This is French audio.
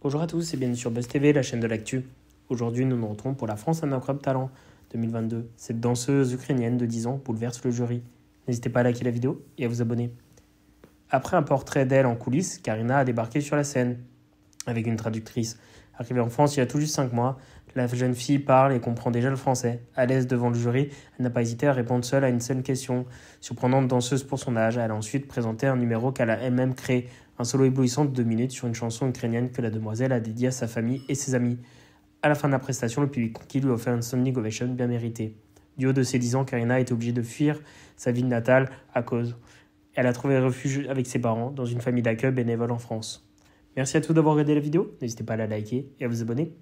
Bonjour à tous et bienvenue sur Buzz TV, la chaîne de l'actu. Aujourd'hui, nous nous retrouvons pour la France un incroyable talent 2022. Cette danseuse ukrainienne de 10 ans bouleverse le jury. N'hésitez pas à liker la vidéo et à vous abonner. Après un portrait d'elle en coulisses, Karina a débarqué sur la scène avec une traductrice Arrivée en France il y a tout juste 5 mois, la jeune fille parle et comprend déjà le français. À l'aise devant le jury, elle n'a pas hésité à répondre seule à une seule question. Surprenante danseuse pour son âge, elle a ensuite présenté un numéro qu'elle a elle-même créé, un solo éblouissant de 2 minutes sur une chanson ukrainienne que la demoiselle a dédiée à sa famille et ses amis. À la fin de la prestation, le public conquis lui a offert une standing ovation bien méritée. Du haut de ses 10 ans, Karina a obligée de fuir sa ville natale à cause. Elle a trouvé refuge avec ses parents dans une famille d'accueil bénévole en France. Merci à tous d'avoir regardé la vidéo, n'hésitez pas à la liker et à vous abonner.